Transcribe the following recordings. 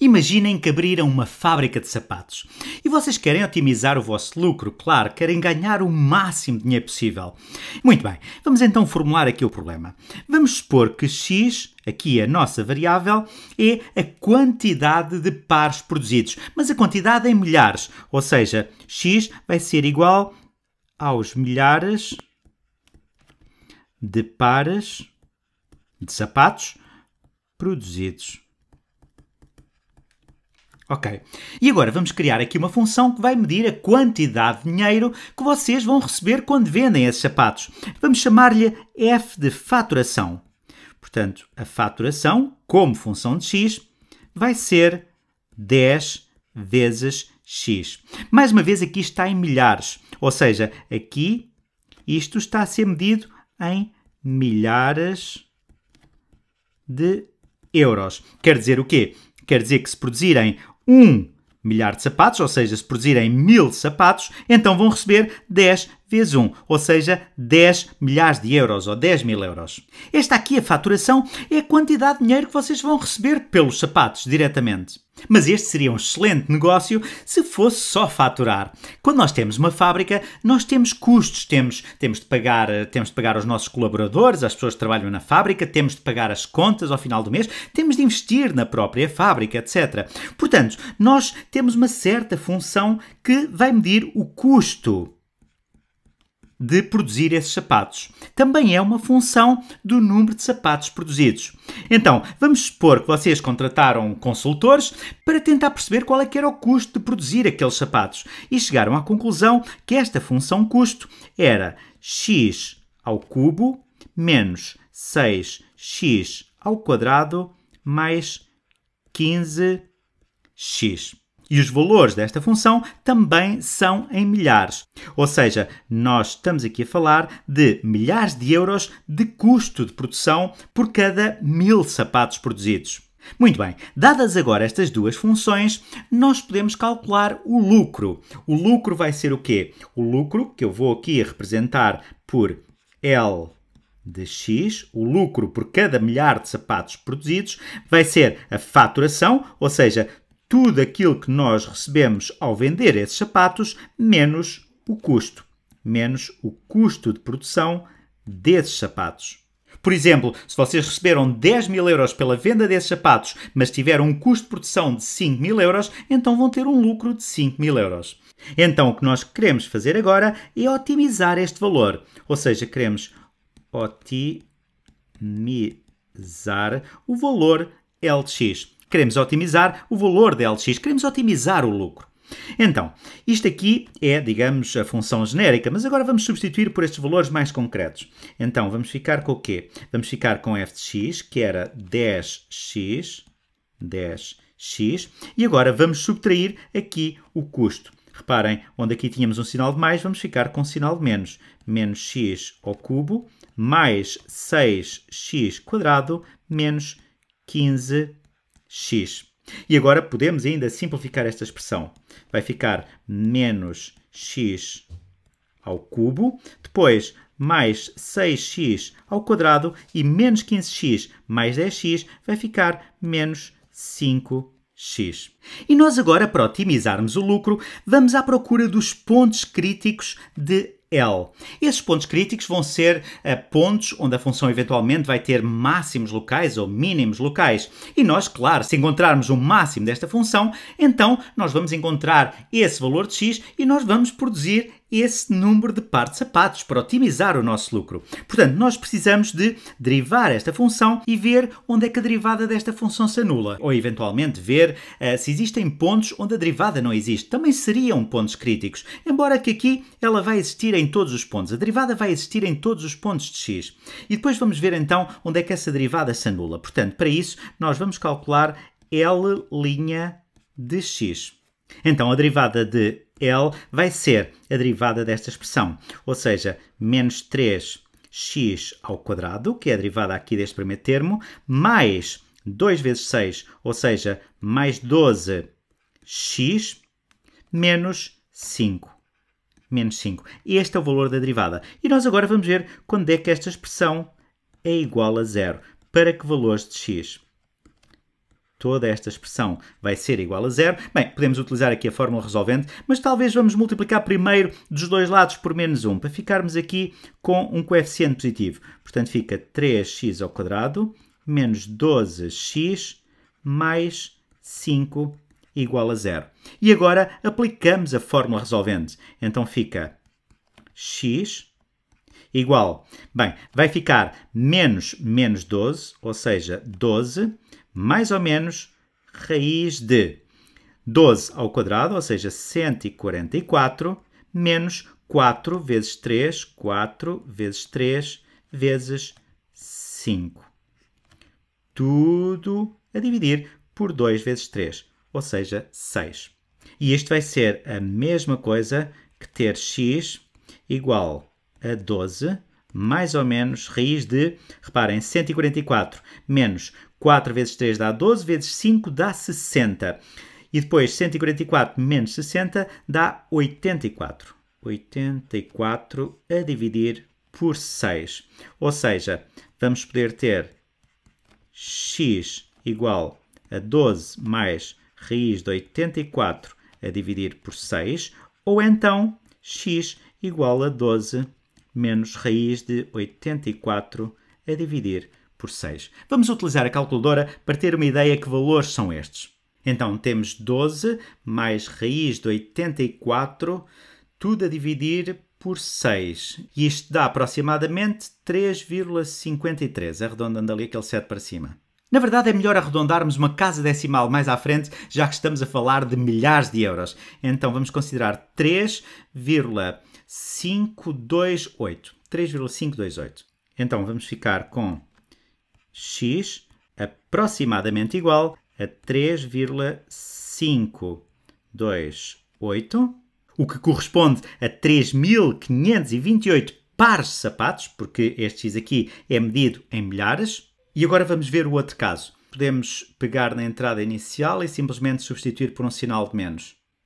Imaginem que abriram uma fábrica de sapatos. E vocês querem otimizar o vosso lucro, claro, querem ganhar o máximo de dinheiro possível. Muito bem, vamos então formular aqui o problema. Vamos supor que x Aqui é a nossa variável é a quantidade de pares produzidos, mas a quantidade em milhares, ou seja, x vai ser igual aos milhares de pares de sapatos produzidos. Ok. E agora vamos criar aqui uma função que vai medir a quantidade de dinheiro que vocês vão receber quando vendem esses sapatos. Vamos chamar-lhe f de faturação. Portanto, a faturação, como função de x, vai ser 10 vezes x. Mais uma vez, aqui está em milhares. Ou seja, aqui isto está a ser medido em milhares de euros. Quer dizer o quê? Quer dizer que se produzirem 1 milhar de sapatos, ou seja, se produzirem mil sapatos, então vão receber 10 vezes 1, ou seja, 10 milhares de euros ou 10 mil euros. Esta aqui, a faturação, é a quantidade de dinheiro que vocês vão receber pelos sapatos diretamente. Mas este seria um excelente negócio se fosse só faturar. Quando nós temos uma fábrica, nós temos custos, temos, temos, de pagar, eh, temos de pagar os nossos colaboradores, as pessoas que trabalham na fábrica, temos de pagar as contas ao final do mês, temos de investir na própria fábrica, etc. Portanto, nós temos uma certa função que vai medir o custo de produzir esses sapatos. Também é uma função do número de sapatos produzidos. Então, vamos supor que vocês contrataram consultores para tentar perceber qual é que era o custo de produzir aqueles sapatos e chegaram à conclusão que esta função custo era x ao cubo menos 6x ao quadrado mais 15x. E os valores desta função também são em milhares. Ou seja, nós estamos aqui a falar de milhares de euros de custo de produção por cada mil sapatos produzidos. Muito bem, dadas agora estas duas funções, nós podemos calcular o lucro. O lucro vai ser o quê? O lucro, que eu vou aqui representar por L de X, o lucro por cada milhar de sapatos produzidos, vai ser a faturação, ou seja, tudo aquilo que nós recebemos ao vender esses sapatos, menos o custo, menos o custo de produção desses sapatos. Por exemplo, se vocês receberam 10 mil euros pela venda desses sapatos, mas tiveram um custo de produção de 5 mil euros, então vão ter um lucro de 5 mil euros. Então, o que nós queremos fazer agora é otimizar este valor, ou seja, queremos otimizar o valor LX queremos otimizar o valor de LX, queremos otimizar o lucro. Então, isto aqui é, digamos, a função genérica, mas agora vamos substituir por estes valores mais concretos. Então, vamos ficar com o quê? Vamos ficar com f de x, que era 10x, 10x, e agora vamos subtrair aqui o custo. Reparem, onde aqui tínhamos um sinal de mais, vamos ficar com um sinal de menos. Menos x ao cubo, mais 6x quadrado, menos 15 x. E agora podemos ainda simplificar esta expressão. Vai ficar menos x ao cubo, depois mais 6x ao quadrado e menos 15x mais 10x vai ficar menos 5x. E nós agora, para otimizarmos o lucro, vamos à procura dos pontos críticos de L. Esses pontos críticos vão ser uh, pontos onde a função eventualmente vai ter máximos locais ou mínimos locais. E nós, claro, se encontrarmos o máximo desta função, então nós vamos encontrar esse valor de x e nós vamos produzir esse número de par de sapatos para otimizar o nosso lucro. Portanto, nós precisamos de derivar esta função e ver onde é que a derivada desta função se anula, ou eventualmente ver uh, se existem pontos onde a derivada não existe. Também seriam pontos críticos, embora que aqui ela vai existir em todos os pontos. A derivada vai existir em todos os pontos de x. E depois vamos ver então onde é que essa derivada se anula. Portanto, para isso, nós vamos calcular L' de x. Então, a derivada de L vai ser a derivada desta expressão, ou seja, menos 3x ao quadrado, que é a derivada aqui deste primeiro termo, mais 2 vezes 6, ou seja, mais 12x, menos 5 menos 5. Este é o valor da derivada. E nós agora vamos ver quando é que esta expressão é igual a zero. Para que valores de x? toda esta expressão vai ser igual a zero. Bem, podemos utilizar aqui a fórmula resolvente, mas talvez vamos multiplicar primeiro dos dois lados por menos 1, para ficarmos aqui com um coeficiente positivo. Portanto, fica 3x ao quadrado menos 12x mais 5 igual a zero. E agora aplicamos a fórmula resolvente. Então fica x igual. Bem, vai ficar menos menos 12, ou seja, 12 mais ou menos raiz de 12 ao quadrado, ou seja, 144, menos 4 vezes 3, 4 vezes 3 vezes 5. Tudo a dividir por 2 vezes 3, ou seja, 6. E isto vai ser a mesma coisa que ter x igual a 12 mais ou menos raiz de, reparem, 144 menos 4 vezes 3 dá 12, vezes 5 dá 60. E depois 144 menos 60 dá 84. 84 a dividir por 6. Ou seja, vamos poder ter x igual a 12 mais raiz de 84 a dividir por 6, ou então x igual a 12 menos raiz de 84 a dividir por 6. Vamos utilizar a calculadora para ter uma ideia que valores são estes. Então temos 12 mais raiz de 84, tudo a dividir por 6. E isto dá aproximadamente 3,53, arredondando ali aquele 7 para cima. Na verdade, é melhor arredondarmos uma casa decimal mais à frente, já que estamos a falar de milhares de euros. Então vamos considerar 3,53. 3,528. Então vamos ficar com x aproximadamente igual a 3,528, o que corresponde a 3.528 pares de sapatos, porque este x aqui é medido em milhares. E agora vamos ver o outro caso. Podemos pegar na entrada inicial e simplesmente substituir por um sinal de menos.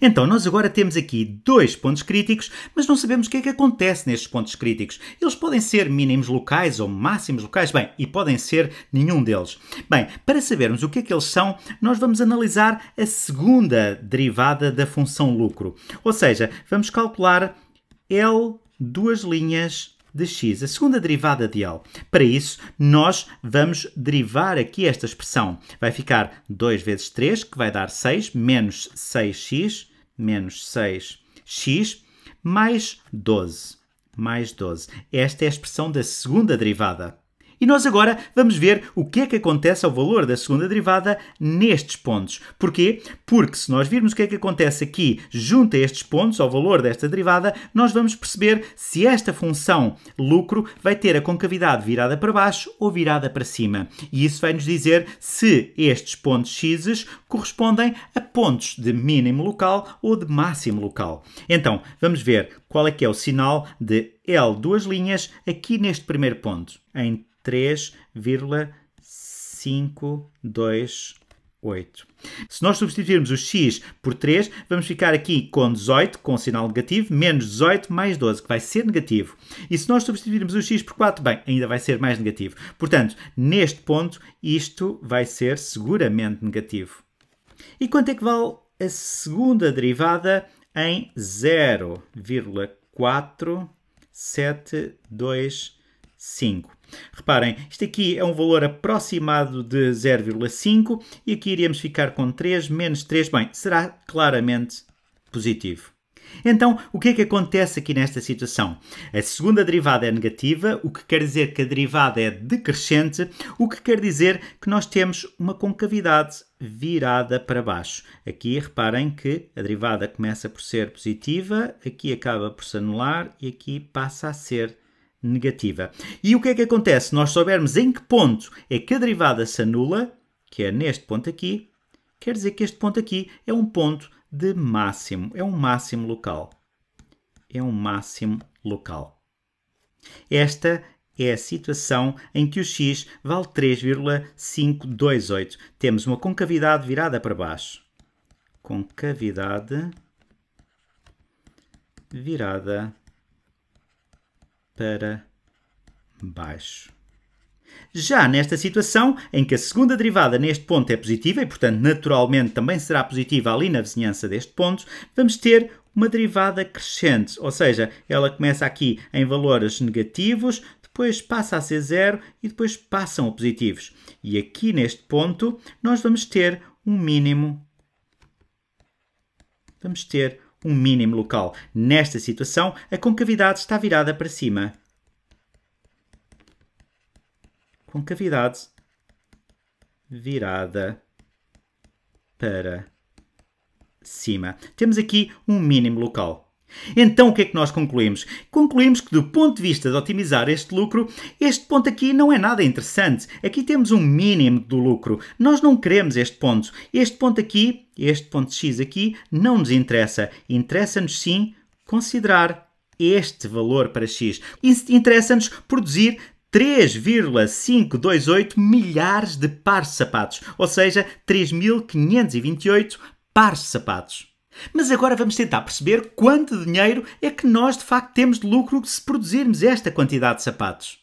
Então, nós agora temos aqui dois pontos críticos, mas não sabemos o que é que acontece nestes pontos críticos. Eles podem ser mínimos locais ou máximos locais, bem, e podem ser nenhum deles. Bem, para sabermos o que é que eles são, nós vamos analisar a segunda derivada da função lucro. Ou seja, vamos calcular L duas linhas de x, a segunda derivada de L. Para isso, nós vamos derivar aqui esta expressão. Vai ficar 2 vezes 3, que vai dar 6, menos 6x, menos 6x, mais 12. Mais 12. Esta é a expressão da segunda derivada. E nós agora vamos ver o que é que acontece ao valor da segunda derivada nestes pontos. Porquê? Porque se nós virmos o que é que acontece aqui junto a estes pontos, ao valor desta derivada, nós vamos perceber se esta função lucro vai ter a concavidade virada para baixo ou virada para cima. E isso vai nos dizer se estes pontos x correspondem a pontos de mínimo local ou de máximo local. Então, vamos ver qual é que é o sinal de L duas linhas aqui neste primeiro ponto. Em 3,528. Se nós substituirmos o x por 3, vamos ficar aqui com 18, com sinal negativo, menos 18 mais 12, que vai ser negativo. E se nós substituirmos o x por 4, bem, ainda vai ser mais negativo. Portanto, neste ponto, isto vai ser seguramente negativo. E quanto é que vale a segunda derivada em 0,4725? Reparem, isto aqui é um valor aproximado de 0,5 e aqui iríamos ficar com 3 menos 3. Bem, será claramente positivo. Então, o que é que acontece aqui nesta situação? A segunda derivada é negativa, o que quer dizer que a derivada é decrescente, o que quer dizer que nós temos uma concavidade virada para baixo. Aqui reparem que a derivada começa por ser positiva, aqui acaba por se anular e aqui passa a ser negativa negativa. E o que é que acontece? Nós soubermos em que ponto é que a derivada se anula, que é neste ponto aqui, quer dizer que este ponto aqui é um ponto de máximo, é um máximo local. É um máximo local. Esta é a situação em que o x vale 3,528. Temos uma concavidade virada para baixo. Concavidade virada para baixo. Já nesta situação, em que a segunda derivada neste ponto é positiva, e portanto naturalmente também será positiva ali na vizinhança deste ponto, vamos ter uma derivada crescente, ou seja, ela começa aqui em valores negativos, depois passa a ser zero e depois passam a positivos. E aqui neste ponto nós vamos ter um mínimo. Vamos ter um mínimo local. Nesta situação, a concavidade está virada para cima. Concavidade virada para cima. Temos aqui um mínimo local. Então o que é que nós concluímos? Concluímos que, do ponto de vista de otimizar este lucro, este ponto aqui não é nada interessante. Aqui temos um mínimo do lucro. Nós não queremos este ponto. Este ponto aqui, este ponto X aqui, não nos interessa. Interessa-nos sim considerar este valor para X. Interessa-nos produzir 3,528 milhares de pares de sapatos, ou seja, 3.528 pares de sapatos. Mas agora vamos tentar perceber quanto dinheiro é que nós de facto temos de lucro se produzirmos esta quantidade de sapatos.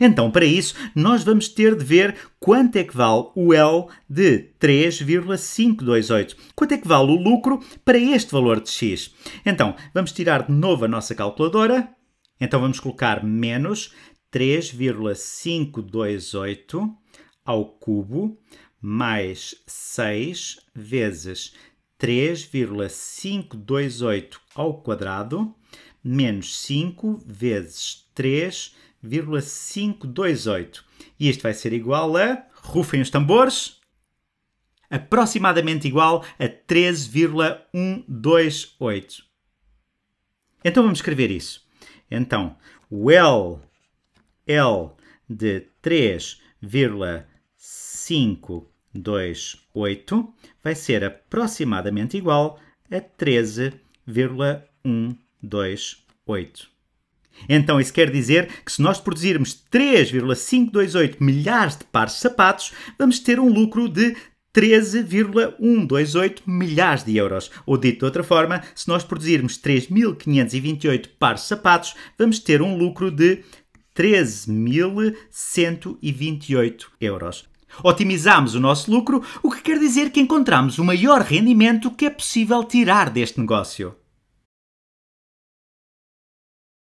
Então, para isso, nós vamos ter de ver quanto é que vale o L de 3,528. Quanto é que vale o lucro para este valor de X? Então, vamos tirar de novo a nossa calculadora. Então, vamos colocar menos 3,528 ao cubo mais 6 vezes 3,528 ao quadrado menos 5 vezes 3,528. E isto vai ser igual a, rufem os tambores, aproximadamente igual a 13,128. Então vamos escrever isso. Então, o L, L de 3,5 2, 8, vai ser aproximadamente igual a 13,128. Então, isso quer dizer que se nós produzirmos 3,528 milhares de pares de sapatos, vamos ter um lucro de 13,128 milhares de euros. Ou dito de outra forma, se nós produzirmos 3.528 pares de sapatos, vamos ter um lucro de 13.128 euros. Otimizamos o nosso lucro, o que quer dizer que encontramos o maior rendimento que é possível tirar deste negócio.